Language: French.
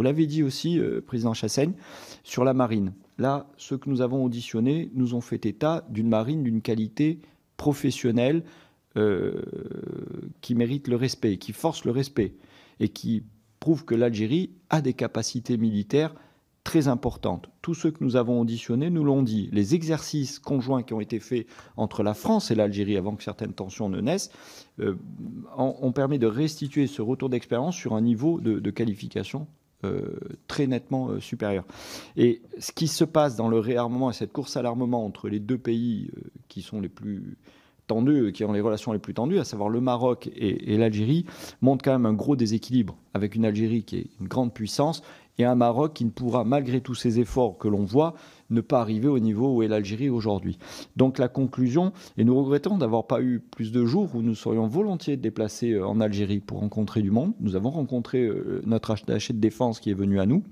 Vous l'avez dit aussi, euh, Président Chassaigne, sur la marine. Là, ceux que nous avons auditionnés nous ont fait état d'une marine d'une qualité professionnelle euh, qui mérite le respect, qui force le respect et qui prouve que l'Algérie a des capacités militaires très importantes. Tous ceux que nous avons auditionnés nous l'ont dit. Les exercices conjoints qui ont été faits entre la France et l'Algérie avant que certaines tensions ne naissent euh, ont, permis de restituer ce retour d'expérience sur un niveau de qualification euh, très nettement euh, supérieur. Et ce qui se passe dans le réarmement et cette course à l'armement entre les deux pays euh, qui sont les plus tendues, euh, qui ont les relations les plus tendues, à savoir le Maroc et, l'Algérie, montrent quand même un gros déséquilibre avec une Algérie qui est une grande puissance et un Maroc qui ne pourra, malgré tous ces efforts que l'on voit, ne pas arriver au niveau où est l'Algérie aujourd'hui. Donc la conclusion, et nous regrettons d'avoir pas eu plus de jours où nous serions volontiers déplacés euh, en Algérie pour rencontrer du monde. Nous avons rencontré euh, notre attaché de défense qui est venu à nous,